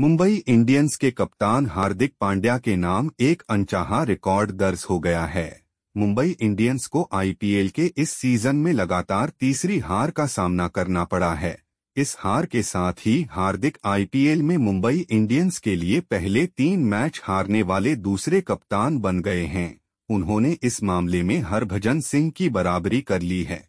Mumbai Indians के कप्तान हार्दिक पांड्या के नाम एक अनचाहा रिकॉर्ड दर्ज हो गया है मुंबई इंडियंस को आईपीएल के इस सीजन में लगातार तीसरी हार का सामना करना पड़ा है इस हार के साथ ही हार्दिक आईपीएल में मुंबई इंडियंस के लिए पहले तीन मैच हारने वाले दूसरे कप्तान बन गए हैं उन्होंने इस मामले में हरभजन सिंह की बराबरी कर ली है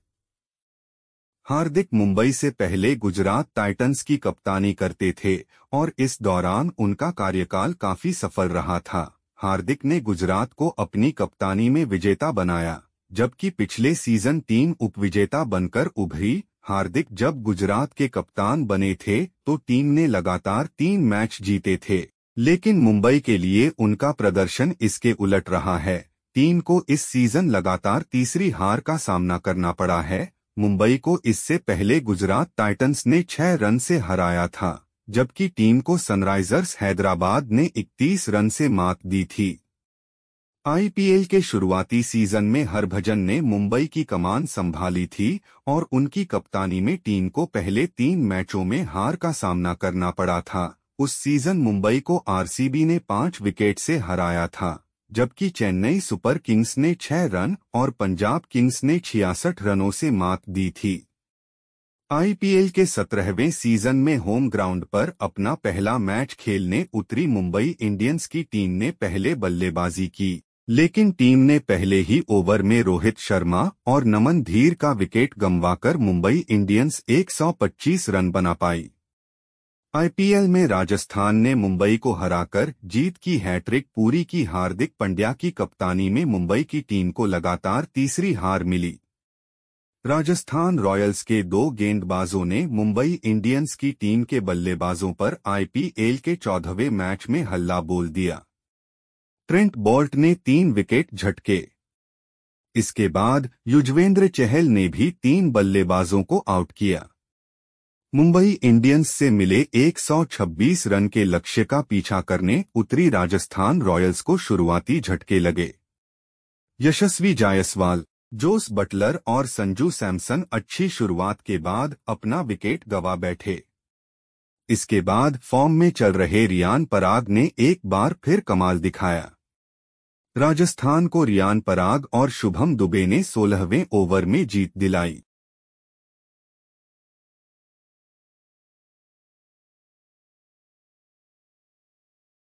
हार्दिक मुंबई से पहले गुजरात टाइटंस की कप्तानी करते थे और इस दौरान उनका कार्यकाल काफी सफल रहा था हार्दिक ने गुजरात को अपनी कप्तानी में विजेता बनाया जबकि पिछले सीजन टीम उपविजेता बनकर उभरी हार्दिक जब गुजरात के कप्तान बने थे तो टीम ने लगातार तीन मैच जीते थे लेकिन मुंबई के लिए उनका प्रदर्शन इसके उलट रहा है टीम को इस सीजन लगातार तीसरी हार का सामना करना पड़ा है मुंबई को इससे पहले गुजरात टाइटंस ने छह रन से हराया था जबकि टीम को सनराइजर्स हैदराबाद ने 31 रन से मात दी थी आईपीएल के शुरुआती सीजन में हरभजन ने मुंबई की कमान संभाली थी और उनकी कप्तानी में टीम को पहले तीन मैचों में हार का सामना करना पड़ा था उस सीजन मुंबई को आरसीबी ने पांच विकेट से हराया था जबकि चेन्नई सुपर किंग्स ने छह रन और पंजाब किंग्स ने छियासठ रनों से मात दी थी आईपीएल के सत्रहवें सीजन में होम ग्राउंड पर अपना पहला मैच खेलने उतरी मुंबई इंडियंस की टीम ने पहले बल्लेबाजी की लेकिन टीम ने पहले ही ओवर में रोहित शर्मा और नमन धीर का विकेट गंवाकर मुंबई इंडियंस 125 रन बना पाई आईपीएल में राजस्थान ने मुंबई को हराकर जीत की हैट्रिक पूरी की हार्दिक पंड्या की कप्तानी में मुंबई की टीम को लगातार तीसरी हार मिली राजस्थान रॉयल्स के दो गेंदबाजों ने मुंबई इंडियंस की टीम के बल्लेबाजों पर आईपीएल के चौदहवें मैच में हल्ला बोल दिया ट्रेंट बोल्ट ने तीन विकेट झटके इसके बाद युजवेंद्र चहल ने भी तीन बल्लेबाजों को आउट किया मुंबई इंडियंस से मिले 126 रन के लक्ष्य का पीछा करने उत्तरी राजस्थान रॉयल्स को शुरुआती झटके लगे यशस्वी जायसवाल जोस बटलर और संजू सैमसन अच्छी शुरुआत के बाद अपना विकेट गवा बैठे इसके बाद फॉर्म में चल रहे रियान पराग ने एक बार फिर कमाल दिखाया राजस्थान को रियान पराग और शुभम दुबे ने सोलहवें ओवर में जीत दिलाई